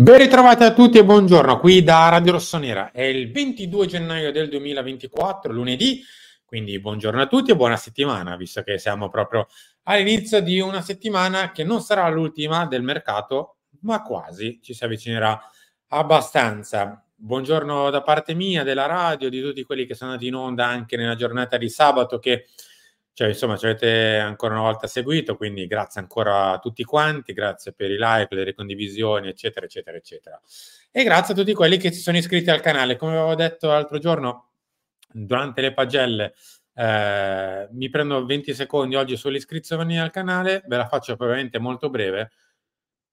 Ben ritrovati a tutti e buongiorno qui da Radio Rossonera. È il 22 gennaio del 2024, lunedì, quindi buongiorno a tutti e buona settimana, visto che siamo proprio all'inizio di una settimana che non sarà l'ultima del mercato, ma quasi ci si avvicinerà abbastanza. Buongiorno da parte mia, della radio, di tutti quelli che sono andati in onda anche nella giornata di sabato che cioè, insomma, ci avete ancora una volta seguito, quindi grazie ancora a tutti quanti, grazie per i like, le ricondivisioni, eccetera, eccetera, eccetera. E grazie a tutti quelli che si sono iscritti al canale. Come avevo detto l'altro giorno, durante le pagelle, eh, mi prendo 20 secondi oggi sull'iscrizione al canale, ve la faccio probabilmente molto breve.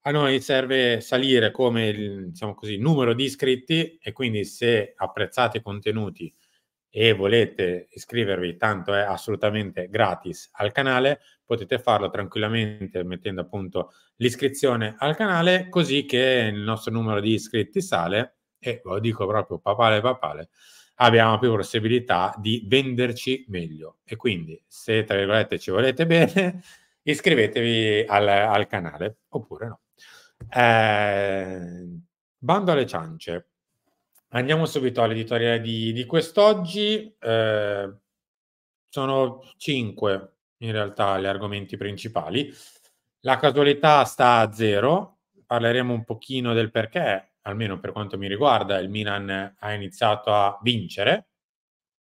A noi serve salire come diciamo così, numero di iscritti e quindi se apprezzate i contenuti, e volete iscrivervi, tanto è assolutamente gratis al canale, potete farlo tranquillamente mettendo appunto l'iscrizione al canale, così che il nostro numero di iscritti sale e lo dico proprio papale papale, abbiamo più possibilità di venderci meglio. E quindi se tra virgolette ci volete bene, iscrivetevi al, al canale oppure no. Eh, bando alle ciance Andiamo subito all'editoriale di, di quest'oggi. Eh, sono cinque in realtà gli argomenti principali. La casualità sta a zero, parleremo un pochino del perché, almeno per quanto mi riguarda, il Milan ha iniziato a vincere,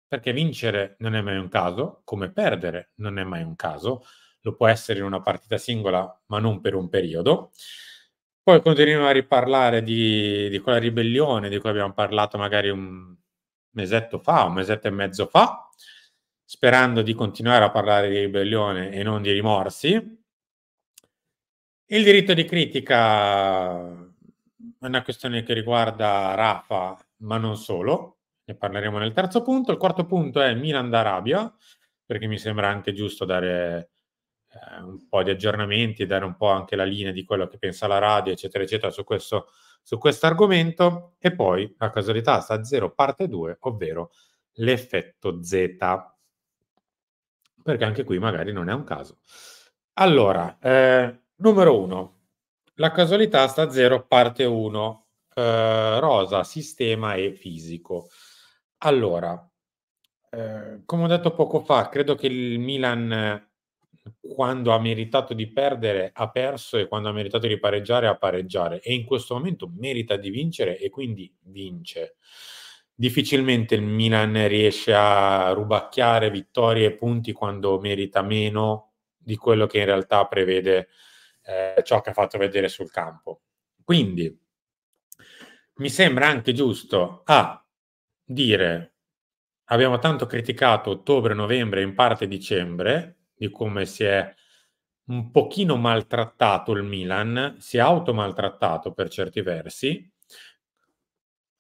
perché vincere non è mai un caso, come perdere non è mai un caso, lo può essere in una partita singola, ma non per un periodo. Poi continuiamo a riparlare di, di, quella ribellione di cui abbiamo parlato magari un mesetto fa, un mesetto e mezzo fa, sperando di continuare a parlare di ribellione e non di rimorsi. Il diritto di critica è una questione che riguarda Rafa, ma non solo, ne parleremo nel terzo punto. Il quarto punto è Milan d'Arabia, perché mi sembra anche giusto dare eh, un po' di aggiornamenti e dare un po' anche la linea di quello che pensa la radio, eccetera, eccetera, su questo su argomento. E poi la casualità sta a zero, parte 2, ovvero l'effetto Z, perché anche qui magari non è un caso. Allora, eh, numero 1, la casualità sta a zero, parte 1, eh, rosa, sistema e fisico. Allora, eh, come ho detto poco fa, credo che il Milan quando ha meritato di perdere ha perso e quando ha meritato di pareggiare ha pareggiare e in questo momento merita di vincere e quindi vince. Difficilmente il Milan riesce a rubacchiare vittorie e punti quando merita meno di quello che in realtà prevede eh, ciò che ha fatto vedere sul campo. Quindi mi sembra anche giusto a dire abbiamo tanto criticato ottobre, novembre e in parte dicembre, di come si è un pochino maltrattato il Milan, si è automaltrattato per certi versi.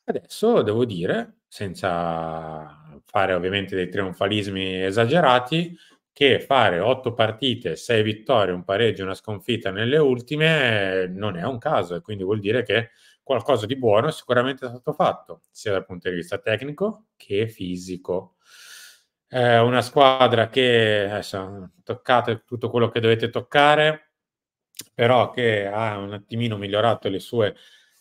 Adesso devo dire, senza fare ovviamente dei trionfalismi esagerati, che fare otto partite, sei vittorie, un pareggio, una sconfitta nelle ultime non è un caso e quindi vuol dire che qualcosa di buono è sicuramente stato fatto, sia dal punto di vista tecnico che fisico. È una squadra che adesso, toccate tutto quello che dovete toccare, però che ha un attimino migliorato le sue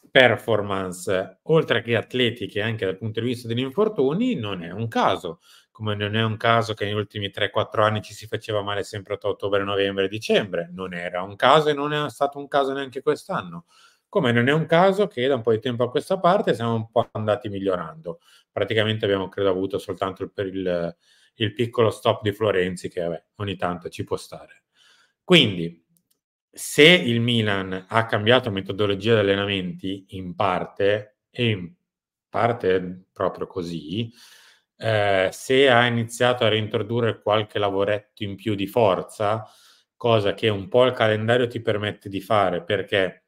performance, oltre che atletiche anche dal punto di vista degli infortuni, non è un caso come non è un caso che negli ultimi 3-4 anni ci si faceva male sempre tra ottobre, novembre e dicembre, non era un caso e non è stato un caso neanche quest'anno, come non è un caso che da un po' di tempo a questa parte siamo un po' andati migliorando, praticamente abbiamo credo avuto soltanto il, il, il piccolo stop di Florenzi che vabbè, ogni tanto ci può stare. Quindi, se il Milan ha cambiato metodologia di allenamenti in parte, e in parte proprio così, eh, se ha iniziato a reintrodurre qualche lavoretto in più di forza, cosa che un po' il calendario ti permette di fare perché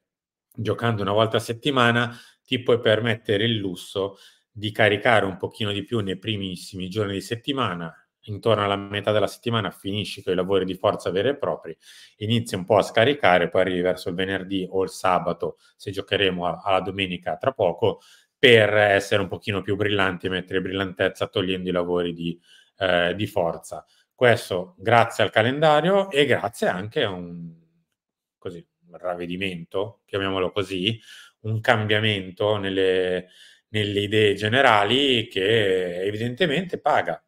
giocando una volta a settimana ti puoi permettere il lusso di caricare un pochino di più nei primissimi giorni di settimana, intorno alla metà della settimana finisci con i lavori di forza veri e propri, inizi un po' a scaricare, poi arrivi verso il venerdì o il sabato, se giocheremo alla domenica tra poco, per essere un pochino più brillanti e mettere brillantezza togliendo i lavori di, eh, di forza. Questo grazie al calendario e grazie anche a un, così, un ravvedimento, chiamiamolo così, un cambiamento nelle, nelle idee generali che evidentemente paga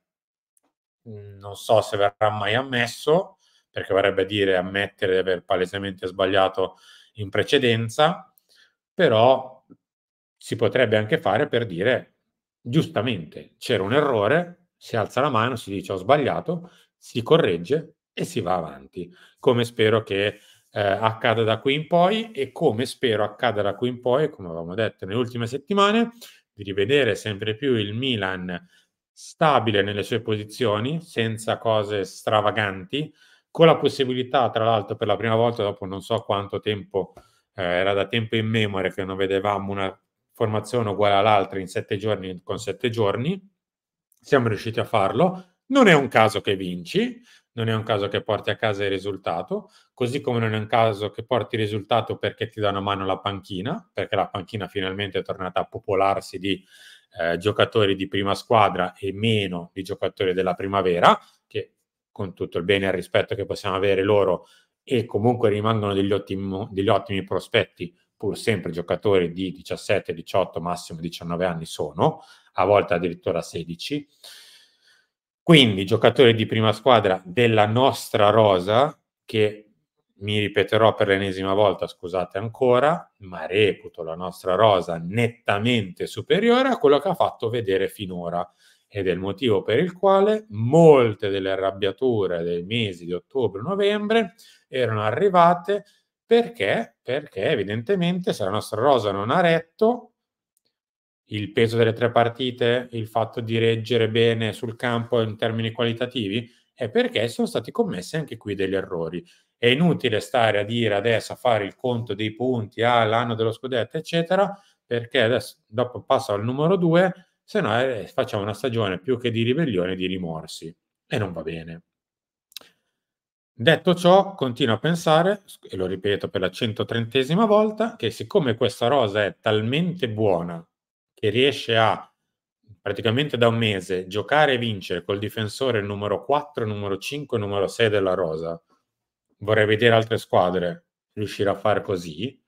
non so se verrà mai ammesso, perché vorrebbe dire ammettere di aver palesemente sbagliato in precedenza, però si potrebbe anche fare per dire giustamente c'era un errore, si alza la mano, si dice ho sbagliato, si corregge e si va avanti, come spero che eh, accada da qui in poi e come spero accada da qui in poi, come avevamo detto nelle ultime settimane, di rivedere sempre più il Milan stabile nelle sue posizioni, senza cose stravaganti, con la possibilità, tra l'altro, per la prima volta dopo non so quanto tempo, eh, era da tempo in memoria che non vedevamo una formazione uguale all'altra in sette giorni con sette giorni. Siamo riusciti a farlo. Non è un caso che vinci, non è un caso che porti a casa il risultato, così come non è un caso che porti il risultato perché ti dà una mano la panchina, perché la panchina finalmente è tornata a popolarsi di eh, giocatori di prima squadra e meno di giocatori della primavera, che con tutto il bene e il rispetto che possiamo avere loro e comunque rimangono degli, ottimo, degli ottimi prospetti, pur sempre giocatori di 17, 18, massimo 19 anni sono, a volte addirittura 16. Quindi giocatori di prima squadra della nostra rosa che mi ripeterò per l'ennesima volta, scusate ancora, ma reputo la nostra rosa nettamente superiore a quello che ha fatto vedere finora ed è il motivo per il quale molte delle arrabbiature dei mesi di ottobre-novembre erano arrivate perché, perché evidentemente se la nostra rosa non ha retto il peso delle tre partite, il fatto di reggere bene sul campo in termini qualitativi, è perché sono stati commessi anche qui degli errori è inutile stare a dire adesso a fare il conto dei punti all'anno ah, dello scudetto, eccetera, perché adesso dopo passo al numero due, se no eh, facciamo una stagione più che di ribellione di rimorsi e non va bene. Detto ciò, continuo a pensare, e lo ripeto per la centotrentesima volta, che siccome questa rosa è talmente buona che riesce a praticamente da un mese giocare e vincere col difensore numero 4, numero 5, numero 6 della rosa, vorrei vedere altre squadre riuscire a fare così.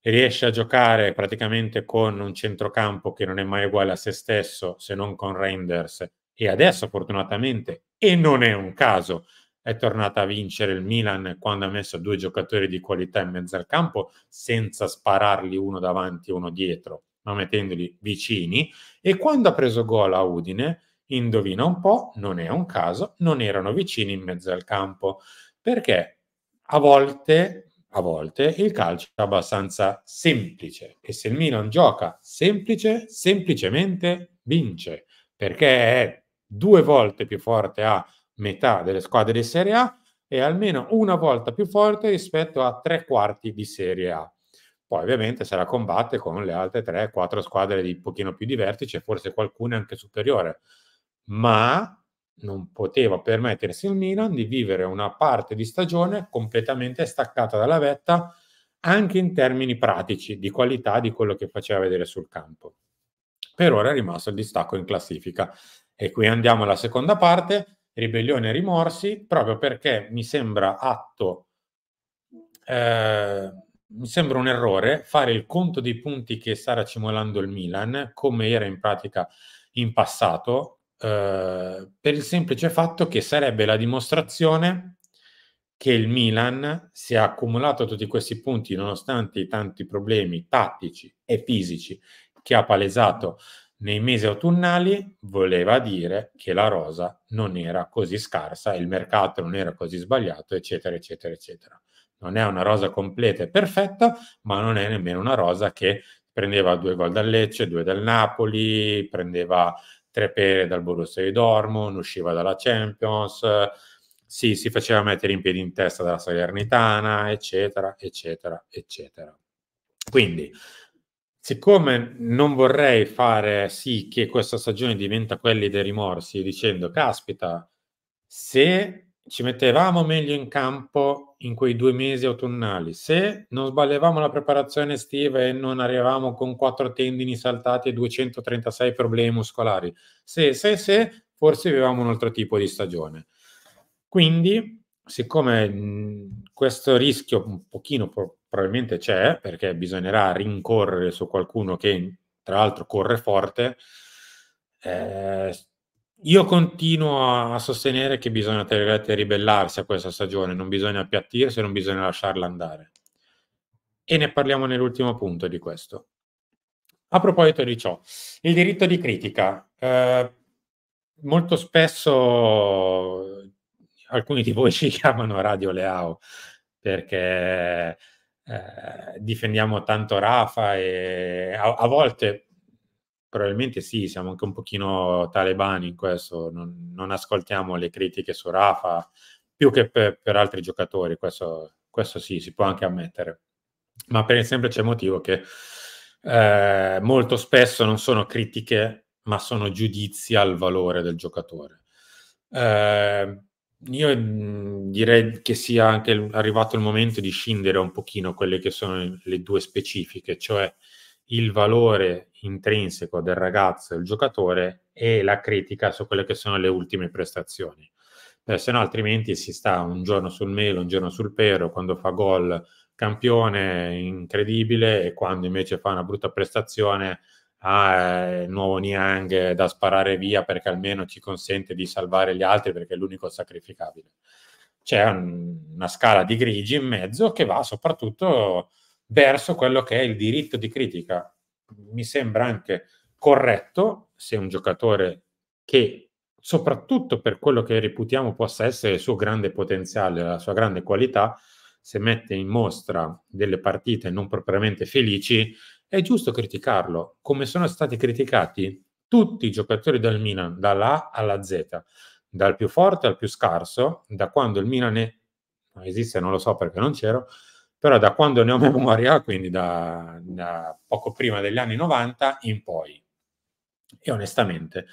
Riesce a giocare praticamente con un centrocampo che non è mai uguale a se stesso, se non con Reinders. E adesso, fortunatamente, e non è un caso, è tornata a vincere il Milan quando ha messo due giocatori di qualità in mezzo al campo senza spararli uno davanti e uno dietro, ma mettendoli vicini. E quando ha preso gol a Udine, indovina un po', non è un caso, non erano vicini in mezzo al campo. Perché a volte, a volte il calcio è abbastanza semplice e se il Milan gioca semplice, semplicemente vince, perché è due volte più forte a metà delle squadre di Serie A e almeno una volta più forte rispetto a tre quarti di Serie A. Poi ovviamente se la combatte con le altre tre, quattro squadre di un pochino più di vertice, forse qualcuna anche superiore. Ma non poteva permettersi il Milan di vivere una parte di stagione completamente staccata dalla vetta anche in termini pratici di qualità di quello che faceva vedere sul campo. Per ora è rimasto il distacco in classifica e qui andiamo alla seconda parte, ribellione e rimorsi, proprio perché mi sembra atto eh, mi sembra un errore fare il conto dei punti che sta racimolando il Milan, come era in pratica in passato, eh, per il semplice fatto che sarebbe la dimostrazione che il Milan, se ha accumulato tutti questi punti, nonostante i tanti problemi tattici e fisici che ha palesato nei mesi autunnali, voleva dire che la rosa non era così scarsa, il mercato non era così sbagliato, eccetera, eccetera, eccetera. Non è una rosa completa e perfetta, ma non è nemmeno una rosa che prendeva due gol dal Lecce, due dal Napoli, prendeva tre pere dal Borussia di Dortmund, usciva dalla Champions, sì, si faceva mettere in piedi in testa dalla Salernitana, eccetera, eccetera, eccetera. Quindi, siccome non vorrei fare sì che questa stagione diventa quella dei rimorsi dicendo caspita, se ci mettevamo meglio in campo in quei due mesi autunnali. Se non sbagliavamo la preparazione estiva e non arrivavamo con quattro tendini saltati e 236 problemi muscolari, se, se, se, forse avevamo un altro tipo di stagione. Quindi, siccome mhmm, questo rischio un pochino probabilmente c'è, perché bisognerà rincorrere su qualcuno che tra l'altro corre forte, eh, io continuo a sostenere che bisogna ribellarsi a questa stagione, non bisogna appiattirsi, non bisogna lasciarla andare. E ne parliamo nell'ultimo punto di questo. A proposito di ciò, il diritto di critica. Eh, molto spesso alcuni di voi ci chiamano Radio Leao perché eh, difendiamo tanto Rafa e a, a volte probabilmente sì, siamo anche un pochino talebani in questo, non, non ascoltiamo le critiche su Rafa, più che per, per altri giocatori, questo, questo, sì, si può anche ammettere, ma per il semplice motivo che eh, molto spesso non sono critiche, ma sono giudizi al valore del giocatore. Eh, io mm, direi che sia anche arrivato il momento di scindere un pochino quelle che sono le due specifiche, cioè il valore intrinseco del ragazzo, del giocatore e la critica su quelle che sono le ultime prestazioni. Beh, se no altrimenti si sta un giorno sul melo, un giorno sul pero, quando fa gol campione incredibile e quando invece fa una brutta prestazione ha ah, eh, nuovo Niang da sparare via perché almeno ci consente di salvare gli altri perché è l'unico sacrificabile. C'è un, una scala di grigi in mezzo che va soprattutto verso quello che è il diritto di critica mi sembra anche corretto se un giocatore che soprattutto per quello che reputiamo possa essere il suo grande potenziale, la sua grande qualità, se mette in mostra delle partite non propriamente felici, è giusto criticarlo, come sono stati criticati tutti i giocatori del Milan, dalla A alla Z, dal più forte al più scarso, da quando il Milan è, esiste, non lo so perché non c'ero, però da quando ne ho eh. memoria, quindi da, da poco prima degli anni 90 in poi. E onestamente,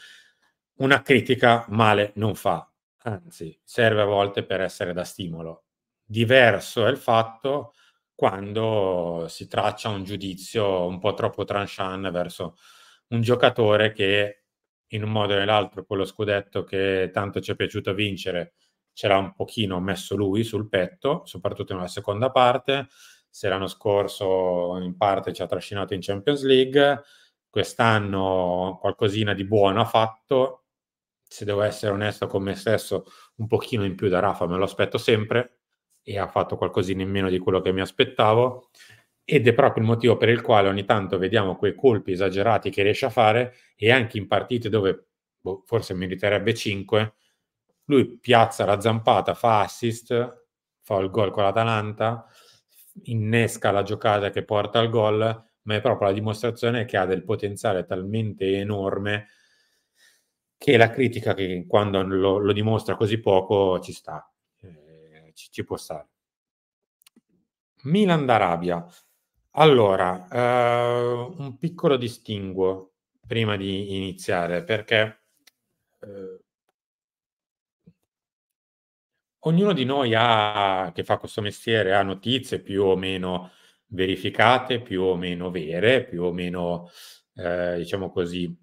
una critica male non fa, anzi, serve a volte per essere da stimolo. Diverso è il fatto quando si traccia un giudizio un po' troppo tranchant verso un giocatore che in un modo o nell'altro con lo scudetto che tanto ci è piaciuto vincere c'era un pochino messo lui sul petto, soprattutto nella seconda parte, se l'anno scorso in parte ci ha trascinato in Champions League, quest'anno qualcosina di buono ha fatto, se devo essere onesto con me stesso, un pochino in più da Rafa me lo aspetto sempre e ha fatto qualcosina in meno di quello che mi aspettavo ed è proprio il motivo per il quale ogni tanto vediamo quei colpi esagerati che riesce a fare e anche in partite dove boh, forse meriterebbe 5 lui piazza la zampata, fa assist, fa il gol con l'Atalanta, innesca la giocata che porta al gol, ma è proprio la dimostrazione che ha del potenziale talmente enorme che la critica che quando lo, lo dimostra così poco ci sta, eh, ci, ci, può stare. Milan d'Arabia. Allora, eh, un piccolo distinguo prima di iniziare, perché eh, ognuno di noi ha, che fa questo mestiere ha notizie più o meno verificate, più o meno vere, più o meno, eh, diciamo così,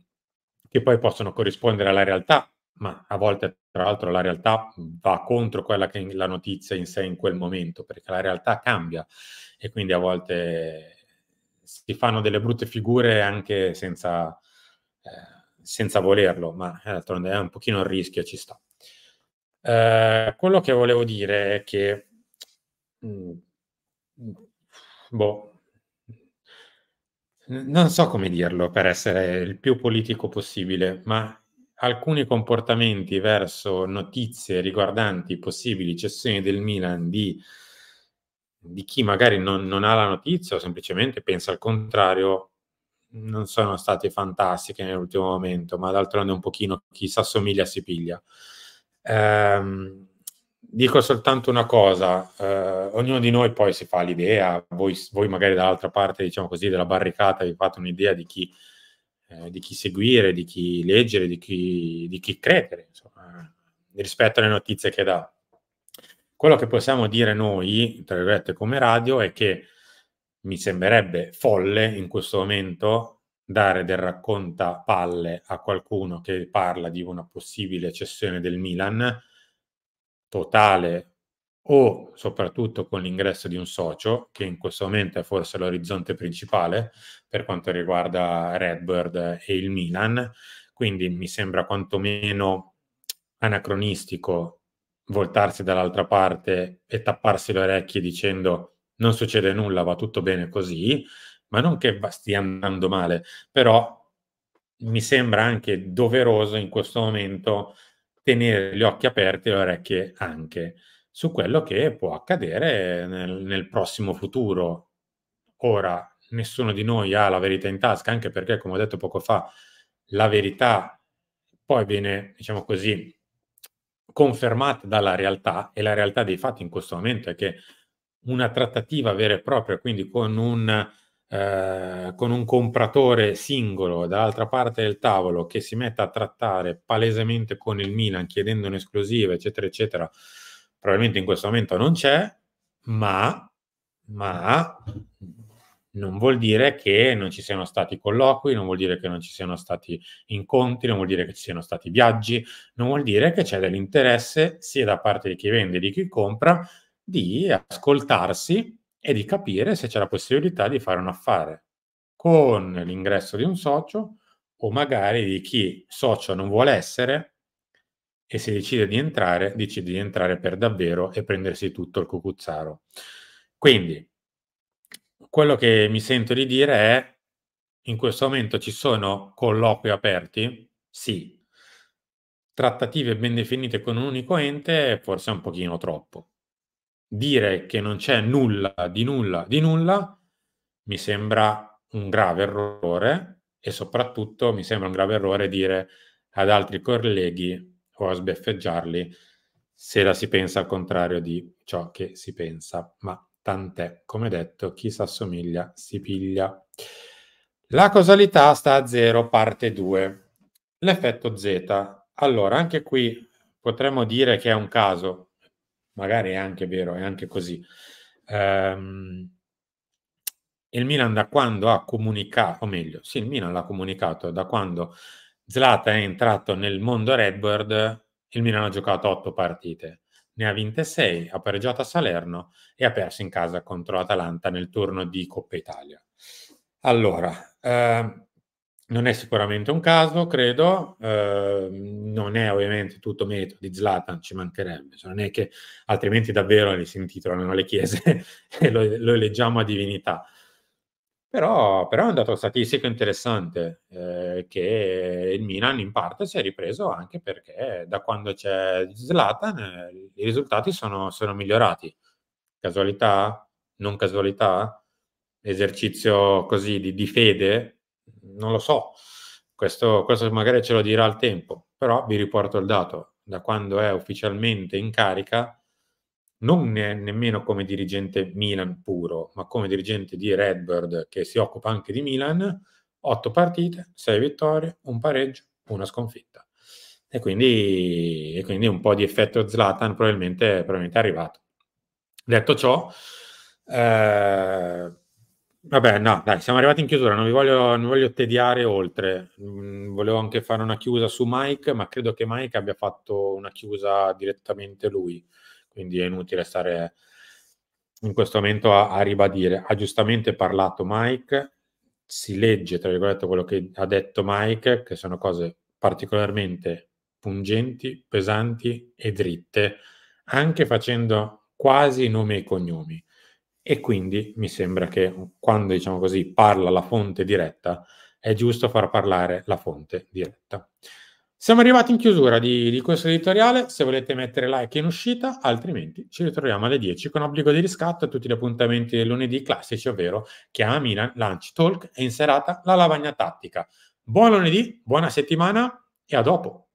che poi possono corrispondere alla realtà, ma a volte tra l'altro la realtà va contro quella che è la notizia in sé in quel momento, perché la realtà cambia e quindi a volte si fanno delle brutte figure anche senza, eh, senza volerlo, ma eh, è un pochino il rischio, ci sta. Eh, quello che volevo dire è che mh, mm, boh, non so come dirlo per essere il più politico possibile, ma alcuni comportamenti verso notizie riguardanti possibili cessioni del Milan di, di chi magari non, non, ha la notizia o semplicemente pensa al contrario non sono stati fantastiche nell'ultimo momento, ma d'altronde un pochino chi si assomiglia si piglia. Ehm, dico soltanto una cosa, eh, ognuno di noi poi si fa l'idea, voi, voi, magari dall'altra parte, diciamo così, della barricata vi fate un'idea di chi, eh, di chi seguire, di chi leggere, di chi, di chi credere, insomma, rispetto alle notizie che dà. Quello che possiamo dire noi, tra virgolette, come radio, è che mi sembrerebbe folle in questo momento dare del racconta palle a qualcuno che parla di una possibile cessione del Milan totale o soprattutto con l'ingresso di un socio, che in questo momento è forse l'orizzonte principale per quanto riguarda Redbird e il Milan, quindi mi sembra quantomeno anacronistico voltarsi dall'altra parte e tapparsi le orecchie dicendo non succede nulla, va tutto bene così, ma non che stia andando male, però mi sembra anche doveroso in questo momento tenere gli occhi aperti e le orecchie anche su quello che può accadere nel, nel prossimo futuro. Ora, nessuno di noi ha la verità in tasca, anche perché, come ho detto poco fa, la verità poi viene, diciamo così, confermata dalla realtà e la realtà dei fatti in questo momento è che una trattativa vera e propria, quindi con un eh, con un compratore singolo dall'altra parte del tavolo che si metta a trattare palesemente con il Milan chiedendo un'esclusiva, eccetera, eccetera, probabilmente in questo momento non c'è, ma, ma non vuol dire che non ci siano stati colloqui, non vuol dire che non ci siano stati incontri, non vuol dire che ci siano stati viaggi, non vuol dire che c'è dell'interesse sia da parte di chi vende che di chi compra di ascoltarsi e di capire se c'è la possibilità di fare un affare con l'ingresso di un socio o magari di chi socio non vuole essere e se decide di entrare, decide di entrare per davvero e prendersi tutto il cucuzzaro. Quindi, quello che mi sento di dire è in questo momento ci sono colloqui aperti? Sì. Trattative ben definite con un unico ente? Forse un pochino troppo dire che non c'è nulla di nulla di nulla mi sembra un grave errore e soprattutto mi sembra un grave errore dire ad altri colleghi o a sbeffeggiarli se la si pensa al contrario di ciò che si pensa. Ma tant'è, come detto, chi si assomiglia si piglia. La causalità sta a zero, parte 2. L'effetto Z. Allora, anche qui potremmo dire che è un caso magari è anche vero, è anche così. Um, il Milan da quando ha comunicato, o meglio, sì, il Milan l'ha comunicato da quando Zlata è entrato nel mondo Redbird, il Milan ha giocato otto partite, ne ha vinte sei, ha pareggiato a Salerno e ha perso in casa contro Atalanta nel turno di Coppa Italia. Allora, eh, non è sicuramente un caso, credo, eh, non è ovviamente tutto merito di Zlatan, ci mancherebbe, cioè, non è che altrimenti davvero li si intitolano le chiese e lo, lo eleggiamo a divinità. Però, però, è un dato statistico interessante eh, che il Milan in parte si è ripreso anche perché da quando c'è Zlatan eh, i risultati sono, sono, migliorati. Casualità? Non casualità? Esercizio così di, di fede? non lo so, questo, questo magari ce lo dirà il tempo, però vi riporto il dato, da quando è ufficialmente in carica, non ne, nemmeno come dirigente Milan puro, ma come dirigente di Redbird che si occupa anche di Milan, otto partite, sei vittorie, un pareggio, una sconfitta. E quindi, e quindi un po' di effetto Zlatan probabilmente, probabilmente è arrivato. Detto ciò, eh, Vabbè, no, dai, siamo arrivati in chiusura, non vi voglio, non voglio tediare oltre. Mm, volevo anche fare una chiusa su Mike, ma credo che Mike abbia fatto una chiusa direttamente lui, quindi è inutile stare in questo momento a, a ribadire. Ha giustamente parlato Mike, si legge, tra virgolette, quello che ha detto Mike, che sono cose particolarmente pungenti, pesanti e dritte, anche facendo quasi nome e cognomi e quindi mi sembra che quando diciamo così parla la fonte diretta è giusto far parlare la fonte diretta. Siamo arrivati in chiusura di, di questo editoriale, se volete mettere like in uscita, altrimenti ci ritroviamo alle 10 con obbligo di riscatto a tutti gli appuntamenti del lunedì classici, ovvero Chiama Milan, Lunch Talk e in serata la lavagna tattica. Buon lunedì, buona settimana e a dopo!